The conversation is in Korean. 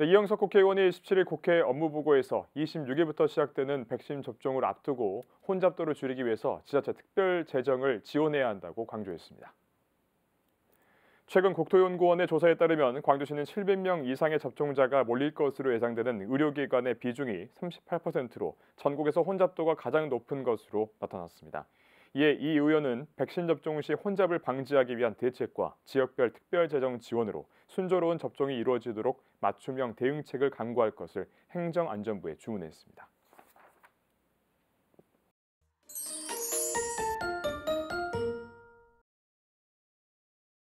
네, 이영석 국회의원이 17일 국회 업무보고에서 26일부터 시작되는 백신 접종을 앞두고 혼잡도를 줄이기 위해서 지자체 특별 재정을 지원해야 한다고 강조했습니다. 최근 국토연구원의 조사에 따르면 광주시는 700명 이상의 접종자가 몰릴 것으로 예상되는 의료기관의 비중이 38%로 전국에서 혼잡도가 가장 높은 것으로 나타났습니다. 이에 이 의원은 백신 접종 시 혼잡을 방지하기 위한 대책과 지역별 특별 재정 지원으로 순조로운 접종이 이루어지도록 맞춤형 대응책을 강구할 것을 행정안전부에 주문했습니다.